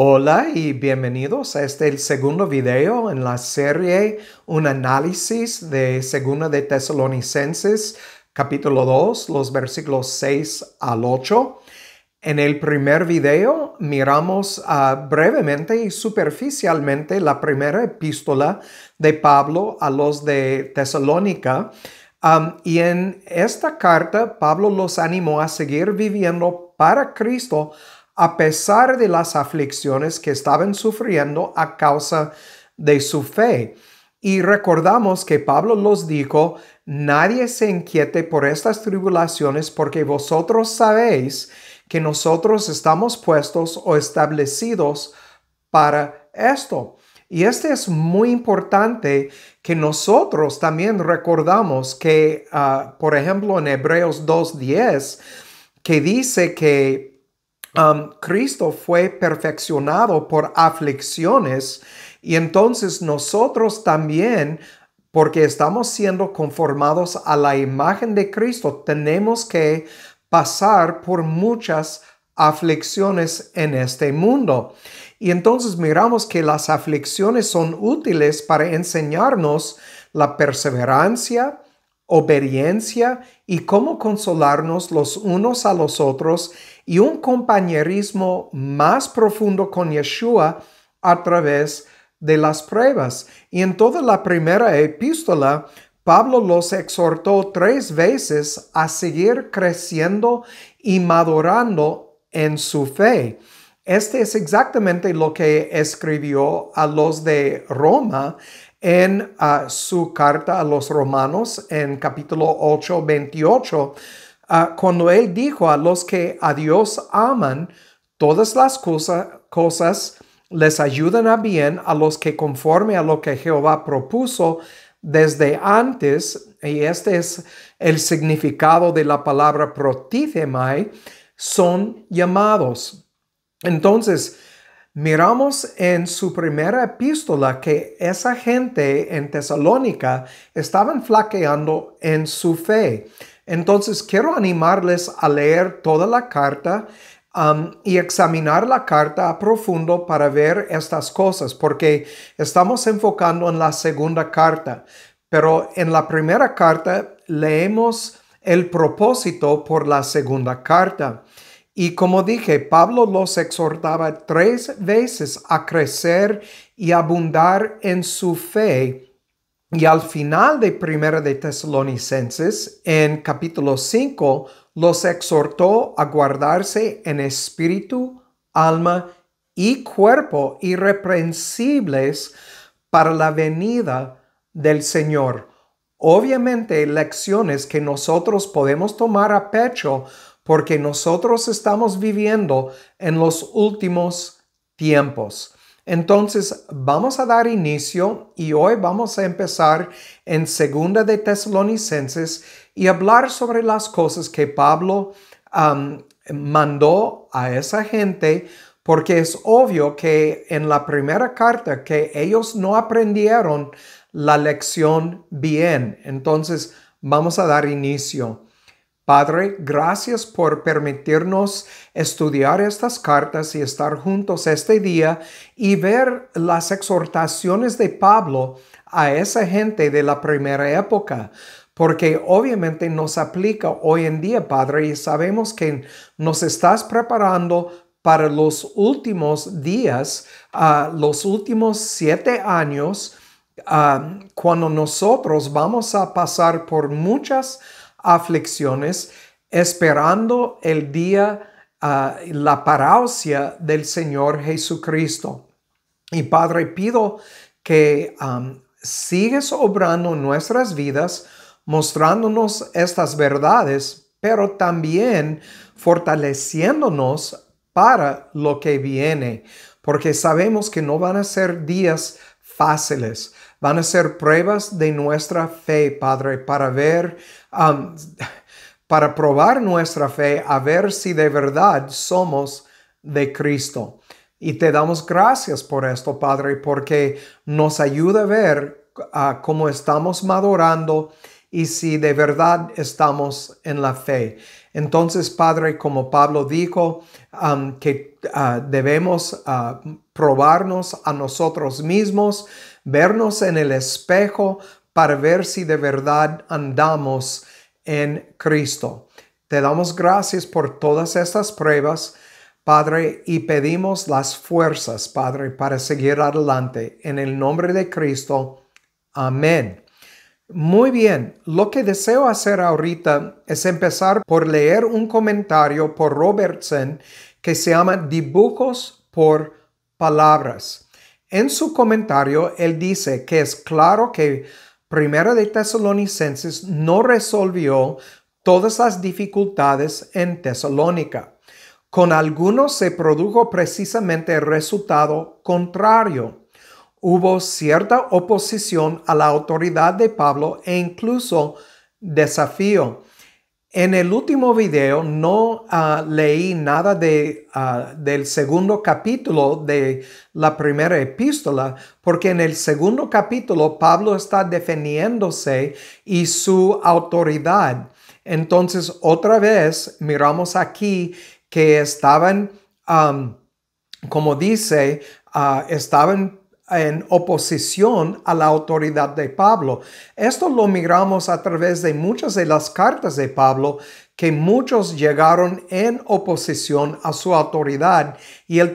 Hola y bienvenidos a este segundo video en la serie Un análisis de Segunda de Tesalonicenses capítulo 2, los versículos 6 al 8. En el primer video miramos ah, brevemente y superficialmente la primera epístola de Pablo a los de Tesalónica. y en esta carta Pablo los animó a seguir viviendo para Cristo a pesar de las aflicciones que estaban sufriendo a causa de su fe. Y recordamos que Pablo los dijo, nadie se inquiete por estas tribulaciones porque vosotros sabéis que nosotros estamos puestos o establecidos para esto. Y este es muy importante que nosotros también recordamos que, ah, por ejemplo, en Hebreos 2.10, que dice que Um, Cristo fue perfeccionado por aflicciones y entonces nosotros también porque estamos siendo conformados a la imagen de Cristo, tenemos que pasar por muchas aflicciones en este mundo. Y entonces miramos que las aflicciones son útiles para enseñarnos la perseverancia, obediencia y cómo consolarnos los unos a los otros y un compañerismo más profundo con Yeshua a través de las pruebas. Y en toda la primera epístola, Pablo los exhortó tres veces a seguir creciendo y madurando en su fe. Este es exactamente lo que escribió a los de Roma en ah, su carta a los romanos en capítulo 8, 28, ah, cuando él dijo a los que a Dios aman, todas las cosas les ayudan a bien a los que conforme a lo que Jehová propuso desde antes, y este es el significado de la palabra protifemai, son llamados. Entonces, miramos en su primera epístola que esa gente en Tesalónica estaban flaqueando en su fe. Entonces quiero animarles a leer toda la carta um, y examinar la carta a profundo para ver estas cosas, porque estamos enfocando en la segunda carta, pero en la primera carta leemos el propósito por la segunda carta. Y como dije, Pablo los exhortaba tres veces a crecer y abundar en su fe. Y al final de Primera de Tesalonicenses, en capítulo 5, los exhortó a guardarse en espíritu, alma y cuerpo irreprensibles para la venida del Señor. Obviamente, lecciones que nosotros podemos tomar a pecho porque nosotros estamos viviendo en los últimos tiempos. Entonces vamos a dar inicio y hoy vamos a empezar en Segunda de Tesalonicenses y hablar sobre las cosas que Pablo mandó a esa gente porque es obvio que en la primera carta que ellos no aprendieron la lección bien. Entonces vamos a dar inicio. Padre, gracias por permitirnos estudiar estas cartas y estar juntos este día y ver las exhortaciones de Pablo a esa gente de la primera época, porque obviamente nos aplica hoy en día, Padre, y sabemos que nos estás preparando para los últimos días, los últimos siete años, cuando nosotros vamos a pasar por muchas aflicciones, esperando el día, ah, la parousia del Señor Jesucristo. Y Padre, pido que sigas sigues obrando nuestras vidas, mostrándonos estas verdades, pero también fortaleciéndonos para lo que viene, porque sabemos que no van a ser días fáciles, van a ser pruebas de nuestra fe, Padre, para ver, para probar nuestra fe, a ver si de verdad somos de Cristo. Y te damos gracias por esto, Padre, porque nos ayuda a ver cómo estamos madurando y si de verdad estamos en la fe. Entonces, Padre, como Pablo dijo, que ah, debemos ah, probarnos a nosotros mismos, vernos en el espejo para ver si de verdad andamos en Cristo. Te damos gracias por todas estas pruebas, Padre, y pedimos las fuerzas, Padre, para seguir adelante. En el nombre de Cristo. Amén. Muy bien, lo que deseo hacer ahorita es empezar por leer un comentario por Robertson que se llama Dibujos por Palabras. En su comentario, él dice que es claro que Primera de Tesalonicenses no resolvió todas las dificultades en Tesalónica. Con algunos se produjo precisamente el resultado contrario. Hubo cierta oposición a la autoridad de Pablo e incluso desafío. En el último video no ah, leí nada de, ah, del segundo capítulo de la primera epístola, porque en el segundo capítulo Pablo está defendiéndose y su autoridad. Entonces, otra vez miramos aquí que estaban, como dice, ah, estaban en oposición a la autoridad de Pablo. Esto lo miramos a través de muchas de las cartas de Pablo, que muchos llegaron en oposición a su autoridad y él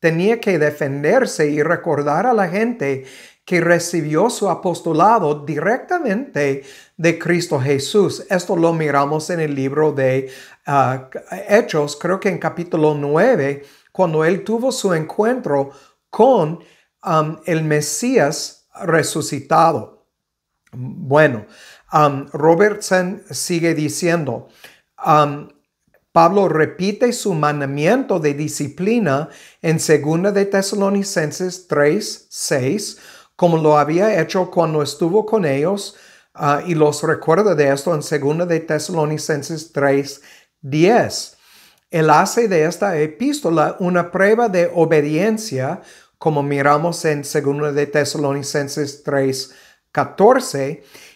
tenía que defenderse y recordar a la gente que recibió su apostolado directamente de Cristo Jesús. Esto lo miramos en el libro de ah, Hechos, creo que en capítulo 9, cuando él tuvo su encuentro con Um, el Mesías resucitado. Bueno, um, Robertson sigue diciendo, um, Pablo repite su mandamiento de disciplina en 2 de Tesalonicenses 3, 6, como lo había hecho cuando estuvo con ellos, uh, y los recuerda de esto en 2 de Tesalonicenses 3, 10. el hace de esta epístola una prueba de obediencia como miramos en 2 de Tesalonicenses 3,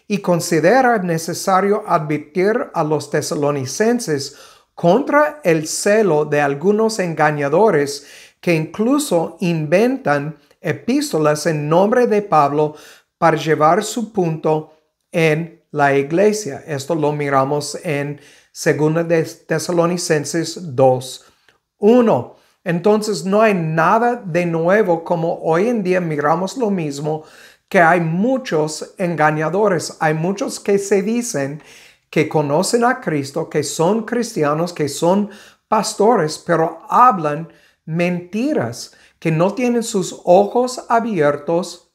y considera necesario advertir a los tesalonicenses contra el celo de algunos engañadores que incluso inventan epístolas en nombre de Pablo para llevar su punto en la iglesia. Esto lo miramos en 2 de Tesalonicenses 2.1. Entonces no hay nada de nuevo como hoy en día miramos lo mismo, que hay muchos engañadores, hay muchos que se dicen que conocen a Cristo, que son cristianos, que son pastores, pero hablan mentiras, que no tienen sus ojos abiertos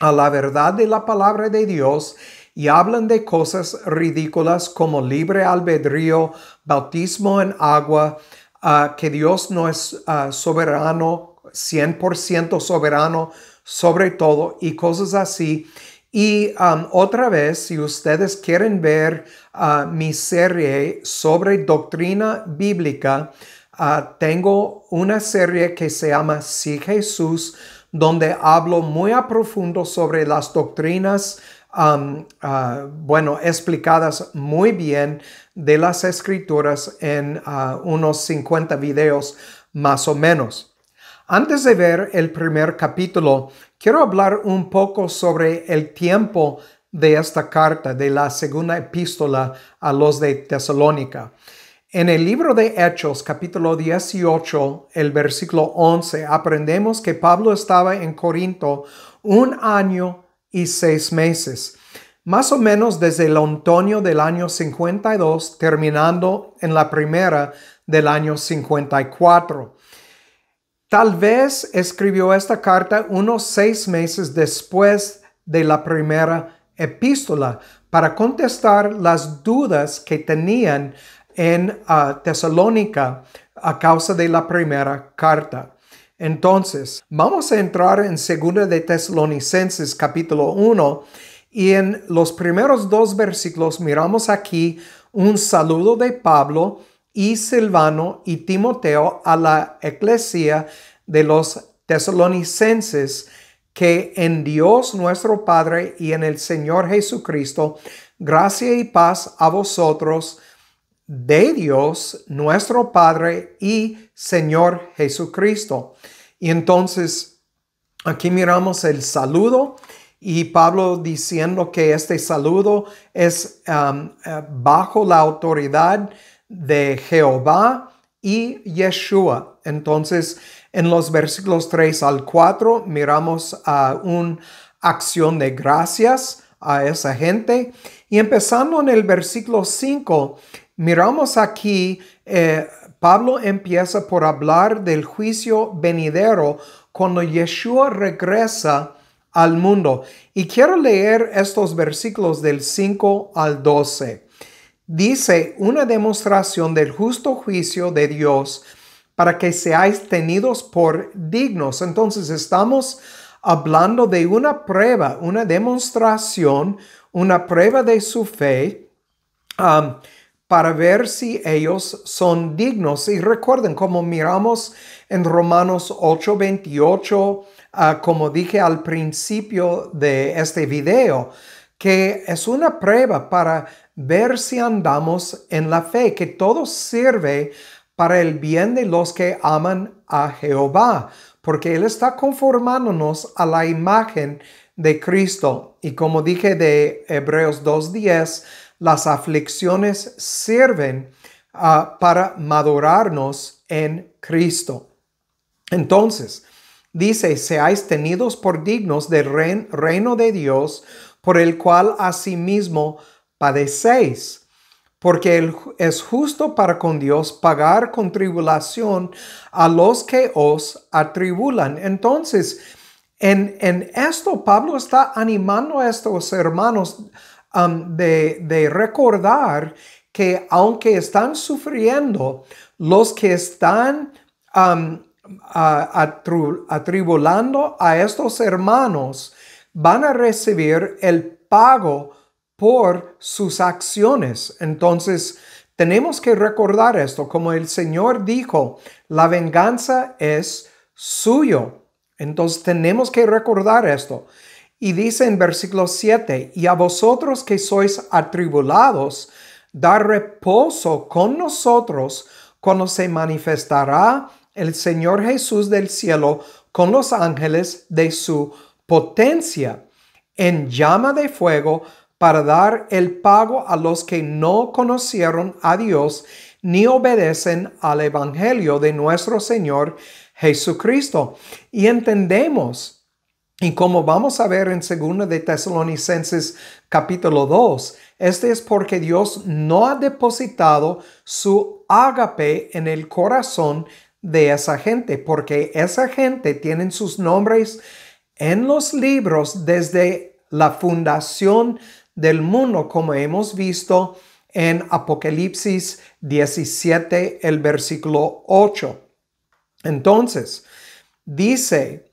a la verdad de la palabra de Dios y hablan de cosas ridículas como libre albedrío, bautismo en agua, que Dios no es ah, soberano, 100% soberano sobre todo y cosas así. Y um, otra vez, si ustedes quieren ver ah, mi serie sobre doctrina bíblica, ah, tengo una serie que se llama Sí Jesús, donde hablo muy a profundo sobre las doctrinas Ah, bueno, explicadas muy bien de las escrituras en ah, unos 50 videos más o menos. Antes de ver el primer capítulo, quiero hablar un poco sobre el tiempo de esta carta, de la segunda epístola a los de Tesalónica. En el libro de Hechos, capítulo 18, el versículo 11, aprendemos que Pablo estaba en Corinto un año y seis meses, más o menos desde el otoño del año 52, terminando en la primera del año 54. Tal vez escribió esta carta unos seis meses después de la primera epístola para contestar las dudas que tenían en ah, Tesalónica a causa de la primera carta. Entonces, vamos a entrar en Segunda de Tesalonicenses capítulo 1 y en los primeros dos versículos miramos aquí un saludo de Pablo y Silvano y Timoteo a la iglesia de los tesalonicenses que en Dios nuestro Padre y en el Señor Jesucristo, gracia y paz a vosotros, de Dios, nuestro Padre y Señor Jesucristo. Y entonces aquí miramos el saludo y Pablo diciendo que este saludo es um, eh, bajo la autoridad de Jehová y Yeshua. Entonces, en los versículos 3 al 4 miramos a una acción de gracias a esa gente. Y empezando en el versículo 5, miramos aquí, eh, Pablo empieza por hablar del juicio venidero cuando Yeshua regresa al mundo. Y quiero leer estos versículos del 5 al 12. Dice, una demostración del justo juicio de Dios para que seáis tenidos por dignos. Entonces estamos hablando de una prueba, una demostración, una prueba de su fe para ver si ellos son dignos. Y recuerden, como miramos en Romanos 8:28, ah, como dije al principio de este video, que es una prueba para ver si andamos en la fe, que todo sirve para el bien de los que aman a Jehová, porque Él está conformándonos a la imagen de Cristo. Y como dije de Hebreos 2.10, las aflicciones sirven ah, para madurarnos en Cristo. Entonces, dice, seáis tenidos por dignos del reino de Dios, por el cual asimismo padecéis. Porque es justo para con Dios pagar con tribulación a los que os atribulan. Entonces, en, en esto Pablo está animando a estos hermanos Um, de, recordar que aunque están sufriendo, los que están um, atribulando a estos hermanos van a recibir el pago por sus acciones. Entonces, tenemos que recordar esto, como el Señor dijo, la venganza es suyo. Entonces, tenemos que recordar esto. Y dice en versículo 7, y a vosotros que sois atribulados, dar reposo con nosotros cuando se manifestará el Señor Jesús del cielo con los ángeles de su potencia en llama de fuego para dar el pago a los que no conocieron a Dios ni obedecen al Evangelio de nuestro Señor Jesucristo. Y entendemos y como vamos a ver en 2 de Tesalonicenses capítulo 2, este es porque Dios no ha depositado su ágape en el corazón de esa gente, porque esa gente tienen sus nombres en los libros desde la fundación del mundo, como hemos visto en Apocalipsis 17, el versículo 8. Entonces, dice,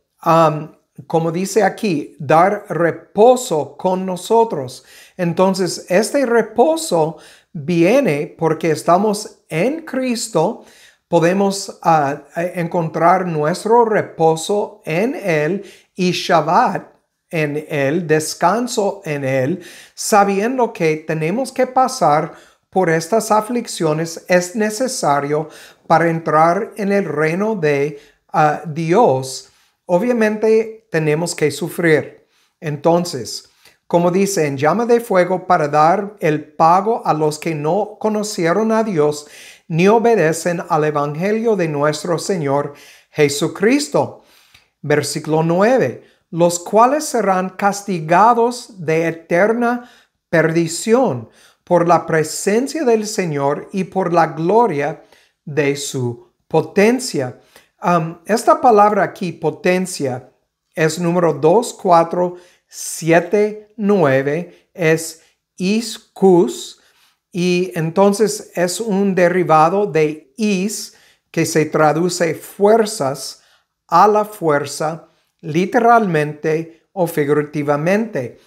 como dice aquí, dar reposo con nosotros. Entonces, este reposo viene porque estamos en Cristo, podemos ah, encontrar nuestro reposo en Él y Shabbat en Él, descanso en Él, sabiendo que tenemos que pasar por estas aflicciones, es necesario para entrar en el reino de ah, Dios. Obviamente tenemos que sufrir. Entonces, como dice en llama de fuego para dar el pago a los que no conocieron a Dios ni obedecen al Evangelio de nuestro Señor Jesucristo. Versículo 9, los cuales serán castigados de eterna perdición por la presencia del Señor y por la gloria de su potencia. esta palabra aquí, potencia, es número 2479, es iscus, y entonces es un derivado de is que se traduce fuerzas a la fuerza, literalmente o figurativamente.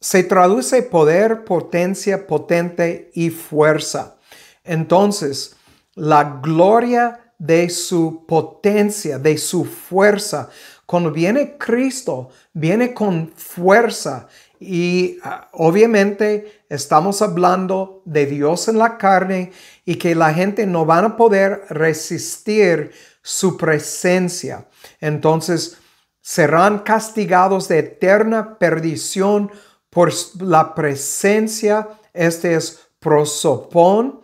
Se traduce poder, potencia, potente y fuerza. Entonces, la gloria de su potencia, de su fuerza, cuando viene Cristo, viene con fuerza y ah, obviamente estamos hablando de Dios en la carne y que la gente no van a poder resistir su presencia. Entonces serán castigados de eterna perdición por la presencia. Este es prosopón.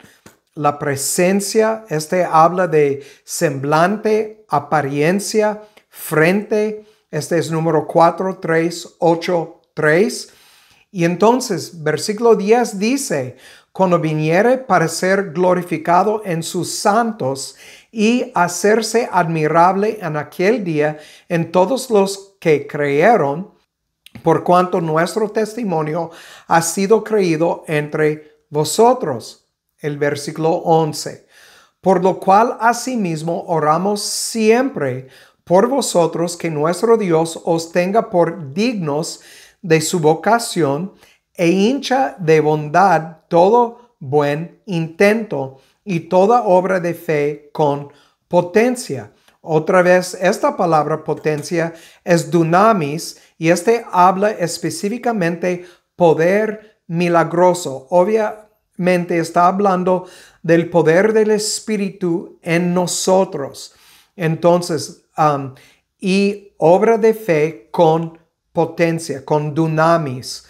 La presencia, este habla de semblante, apariencia, frente. Este es número 4383. Y entonces, versículo 10 dice, cuando viniere para ser glorificado en sus santos y hacerse admirable en aquel día en todos los que creyeron, por cuanto nuestro testimonio ha sido creído entre vosotros. El versículo 11. Por lo cual asimismo oramos siempre por vosotros que nuestro Dios os tenga por dignos de su vocación e hincha de bondad todo buen intento y toda obra de fe con potencia. Otra vez, esta palabra potencia es dunamis y este habla específicamente poder milagroso. Obviamente está hablando del poder del Espíritu en nosotros. Entonces, y obra de fe con potencia, con dunamis,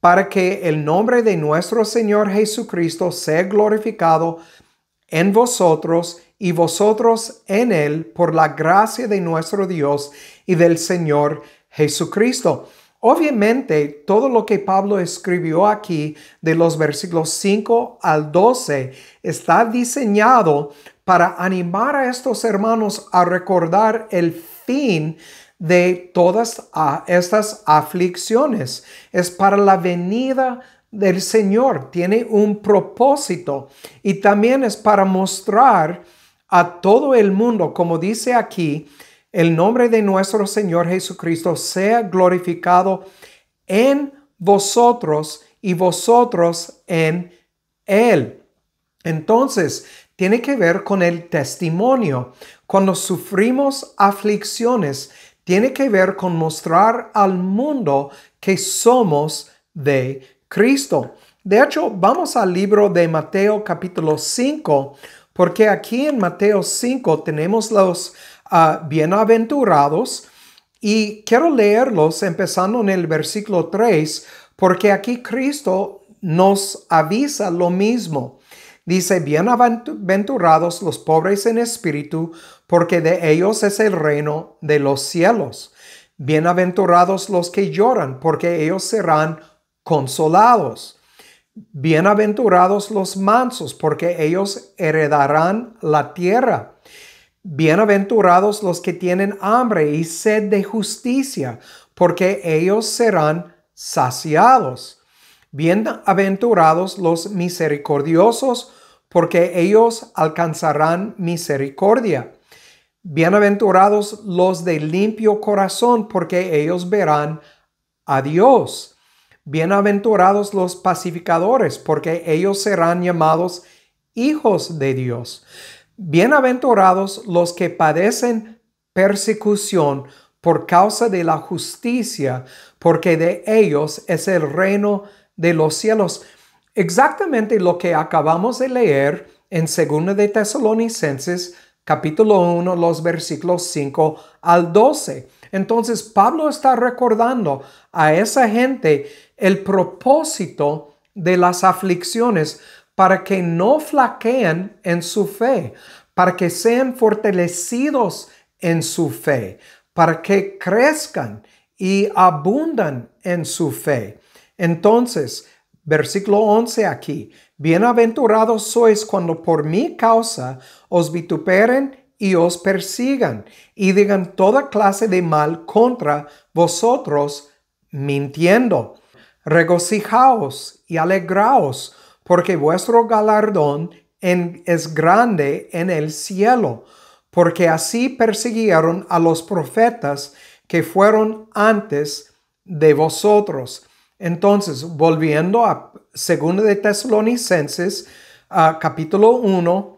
para que el nombre de nuestro Señor Jesucristo sea glorificado en vosotros y vosotros en Él por la gracia de nuestro Dios y del Señor Jesucristo. Obviamente, todo lo que Pablo escribió aquí de los versículos 5 al 12 está diseñado para animar a estos hermanos a recordar el fin de todas estas aflicciones. Es para la venida del Señor, tiene un propósito y también es para mostrar a todo el mundo, como dice aquí, el nombre de nuestro Señor Jesucristo sea glorificado en vosotros y vosotros en Él. Entonces, tiene que ver con el testimonio. Cuando sufrimos aflicciones, tiene que ver con mostrar al mundo que somos de Cristo. De hecho, vamos al libro de Mateo capítulo 5, porque aquí en Mateo 5 tenemos los ah, bienaventurados y quiero leerlos empezando en el versículo 3, porque aquí Cristo nos avisa lo mismo. Dice, bienaventurados los pobres en espíritu, porque de ellos es el reino de los cielos. Bienaventurados los que lloran, porque ellos serán consolados. Bienaventurados los mansos, porque ellos heredarán la tierra. Bienaventurados los que tienen hambre y sed de justicia, porque ellos serán saciados. Bienaventurados los misericordiosos, porque ellos alcanzarán misericordia. Bienaventurados los de limpio corazón, porque ellos verán a Dios. Bienaventurados los pacificadores, porque ellos serán llamados hijos de Dios. Bienaventurados los que padecen persecución por causa de la justicia, porque de ellos es el reino de los cielos. Exactamente lo que acabamos de leer en 2 de Tesalonicenses capítulo 1, los versículos 5 al 12. Entonces Pablo está recordando a esa gente el propósito de las aflicciones para que no flaqueen en su fe, para que sean fortalecidos en su fe, para que crezcan y abundan en su fe. Entonces, Versículo 11 aquí. Bienaventurados sois cuando por mi causa os vituperen y os persigan y digan toda clase de mal contra vosotros mintiendo. Regocijaos y alegraos, porque vuestro galardón es grande en el cielo, porque así persiguieron a los profetas que fueron antes de vosotros. Entonces, volviendo a 2 de Tesalonicenses, capítulo 1,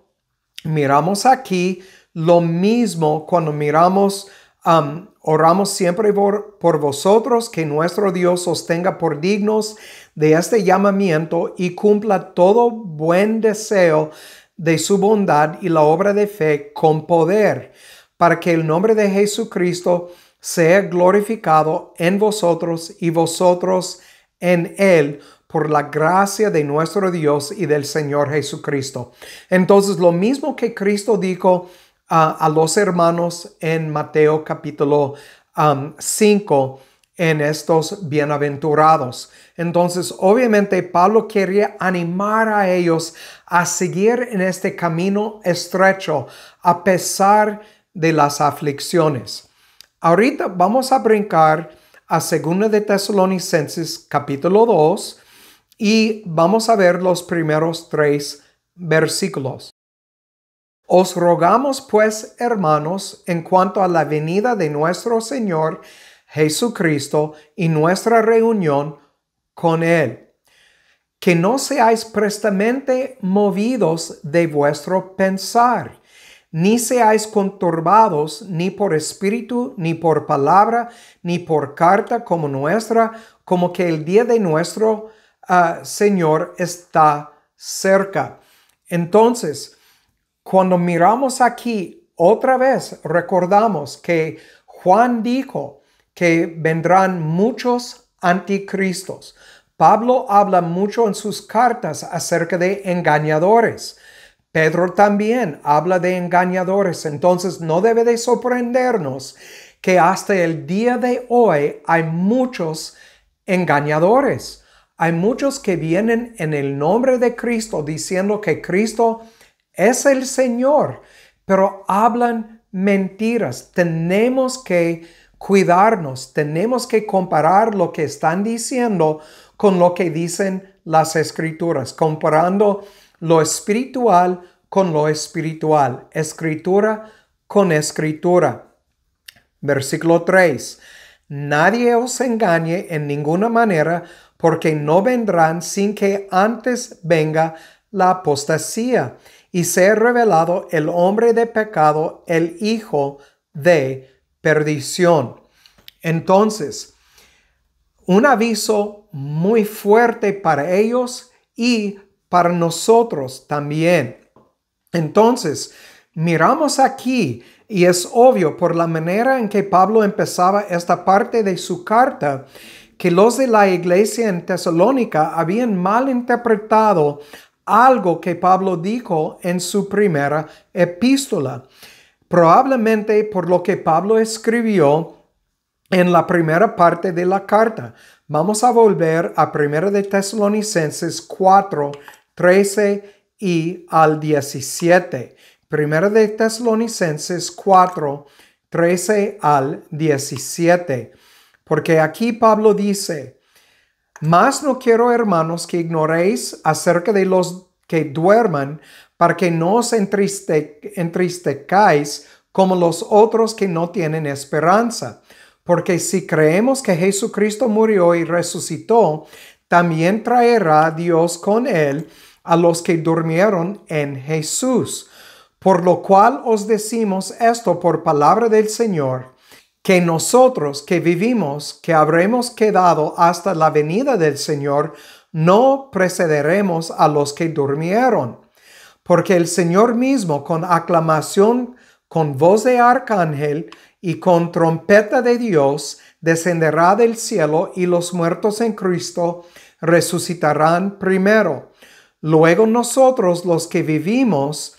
miramos aquí lo mismo cuando miramos, oramos siempre por, por vosotros, que nuestro Dios os tenga por dignos de este llamamiento y cumpla todo buen deseo de su bondad y la obra de fe con poder, para que el nombre de Jesucristo sea glorificado en vosotros y vosotros en Él por la gracia de nuestro Dios y del Señor Jesucristo. Entonces, lo mismo que Cristo dijo ah, a los hermanos en Mateo capítulo 5, en estos bienaventurados. Entonces, obviamente, Pablo quería animar a ellos a seguir en este camino estrecho a pesar de las aflicciones. Ahorita vamos a brincar a Segunda de Tesalonicenses capítulo 2 y vamos a ver los primeros tres versículos. Os rogamos pues, hermanos, en cuanto a la venida de nuestro Señor Jesucristo y nuestra reunión con Él, que no seáis prestamente movidos de vuestro pensar ni seáis conturbados ni por espíritu, ni por palabra, ni por carta como nuestra, como que el día de nuestro ah, Señor está cerca. Entonces, cuando miramos aquí, otra vez recordamos que Juan dijo que vendrán muchos anticristos. Pablo habla mucho en sus cartas acerca de engañadores. Pedro también habla de engañadores, entonces no debe de sorprendernos que hasta el día de hoy hay muchos engañadores. Hay muchos que vienen en el nombre de Cristo diciendo que Cristo es el Señor, pero hablan mentiras. Tenemos que cuidarnos, tenemos que comparar lo que están diciendo con lo que dicen las escrituras, comparando lo espiritual con lo espiritual, escritura con escritura. Versículo 3. Nadie os engañe en ninguna manera, porque no vendrán sin que antes venga la apostasía y sea revelado el hombre de pecado, el hijo de perdición. Entonces, un aviso muy fuerte para ellos y para nosotros también. Entonces, miramos aquí y es obvio por la manera en que Pablo empezaba esta parte de su carta que los de la iglesia en Tesalónica habían malinterpretado algo que Pablo dijo en su primera epístola. Probablemente por lo que Pablo escribió en la primera parte de la carta. Vamos a volver a 1 de Tesalonicenses 4, 13 y al 17. Primero de Tesalonicenses 4, 13 al 17. Porque aquí Pablo dice, mas no quiero, hermanos, que ignoréis acerca de los que duerman, para que no os entriste, como los otros que no tienen esperanza. Porque si creemos que Jesucristo murió y resucitó, también traerá Dios con él a los que durmieron en Jesús. Por lo cual os decimos esto por palabra del Señor, que nosotros que vivimos, que habremos quedado hasta la venida del Señor, no precederemos a los que durmieron. Porque el Señor mismo, con aclamación, con voz de arcángel y con trompeta de Dios, descenderá del cielo y los muertos en Cristo resucitarán primero. Luego nosotros los que vivimos,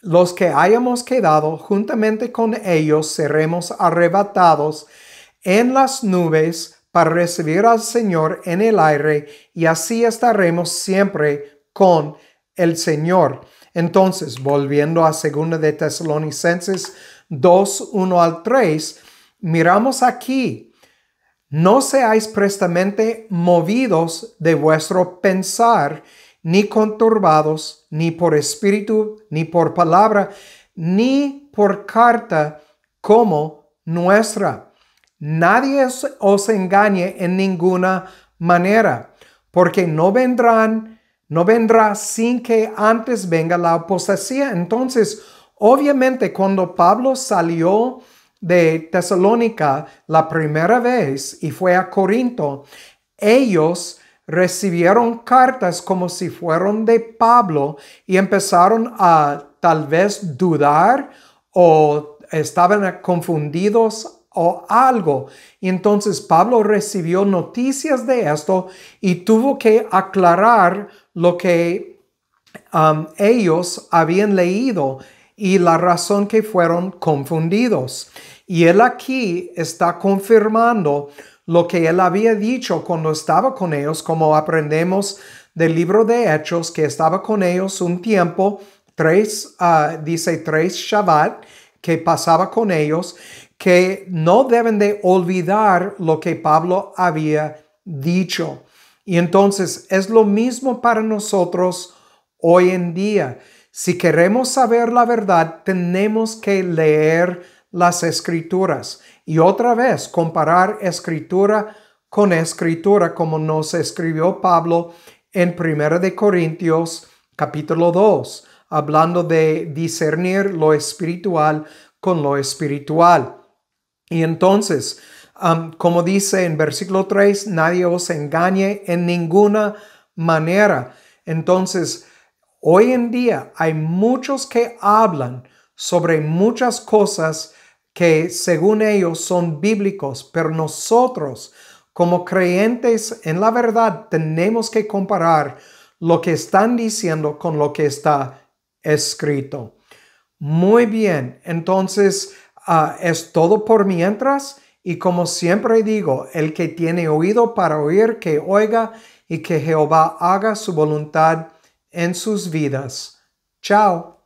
los que hayamos quedado, juntamente con ellos seremos arrebatados en las nubes para recibir al Señor en el aire y así estaremos siempre con el Señor. Entonces, volviendo a 2 de Tesalonicenses 2, 1 al 3, miramos aquí, no seáis prestamente movidos de vuestro pensar ni conturbados, ni por espíritu, ni por palabra, ni por carta como nuestra. Nadie os engañe en ninguna manera, porque no vendrán, no vendrá sin que antes venga la apostasía. Entonces, obviamente, cuando Pablo salió de Tesalónica la primera vez y fue a Corinto, ellos recibieron cartas como si fueron de Pablo y empezaron a tal vez dudar o estaban confundidos o algo. Y entonces Pablo recibió noticias de esto y tuvo que aclarar lo que um, ellos habían leído y la razón que fueron confundidos. Y él aquí está confirmando lo que él había dicho cuando estaba con ellos, como aprendemos del libro de Hechos, que estaba con ellos un tiempo, tres, ah, dice tres Shabbat, que pasaba con ellos, que no deben de olvidar lo que Pablo había dicho. Y entonces es lo mismo para nosotros hoy en día. Si queremos saber la verdad, tenemos que leer las escrituras. Y otra vez, comparar escritura con escritura, como nos escribió Pablo en 1 Corintios capítulo 2, hablando de discernir lo espiritual con lo espiritual. Y entonces, como dice en versículo 3, nadie os engañe en ninguna manera. Entonces, hoy en día hay muchos que hablan sobre muchas cosas que según ellos son bíblicos, pero nosotros como creyentes en la verdad tenemos que comparar lo que están diciendo con lo que está escrito. Muy bien, entonces ah, es todo por mientras y como siempre digo, el que tiene oído para oír, que oiga y que Jehová haga su voluntad en sus vidas. Chao.